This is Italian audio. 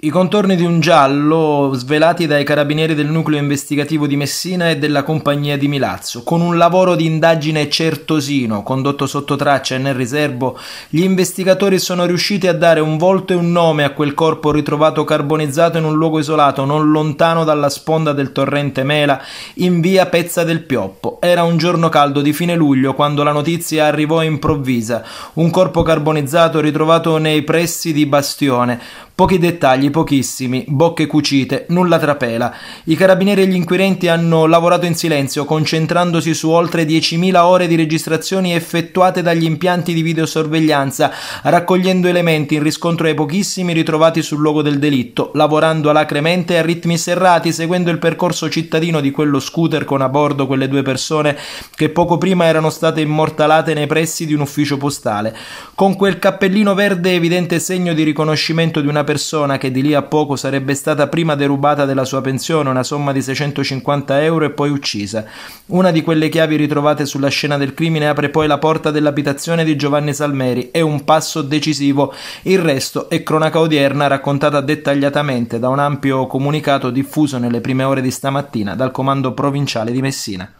I contorni di un giallo svelati dai carabinieri del nucleo investigativo di Messina e della compagnia di Milazzo. Con un lavoro di indagine certosino, condotto sotto traccia e nel riservo, gli investigatori sono riusciti a dare un volto e un nome a quel corpo ritrovato carbonizzato in un luogo isolato non lontano dalla sponda del torrente Mela, in via Pezza del Pioppo. Era un giorno caldo di fine luglio quando la notizia arrivò improvvisa. Un corpo carbonizzato ritrovato nei pressi di Bastione. Pochi dettagli, pochissimi, bocche cucite, nulla trapela. I carabinieri e gli inquirenti hanno lavorato in silenzio, concentrandosi su oltre 10.000 ore di registrazioni effettuate dagli impianti di videosorveglianza, raccogliendo elementi in riscontro ai pochissimi ritrovati sul luogo del delitto, lavorando alacremente a ritmi serrati, seguendo il percorso cittadino di quello scooter con a bordo quelle due persone che poco prima erano state immortalate nei pressi di un ufficio postale. Con quel cappellino verde evidente segno di riconoscimento di una persona che di lì a poco sarebbe stata prima derubata della sua pensione, una somma di 650 euro, e poi uccisa. Una di quelle chiavi ritrovate sulla scena del crimine apre poi la porta dell'abitazione di Giovanni Salmeri. È un passo decisivo. Il resto è cronaca odierna raccontata dettagliatamente da un ampio comunicato diffuso nelle prime ore di stamattina dal comando provinciale di Messina.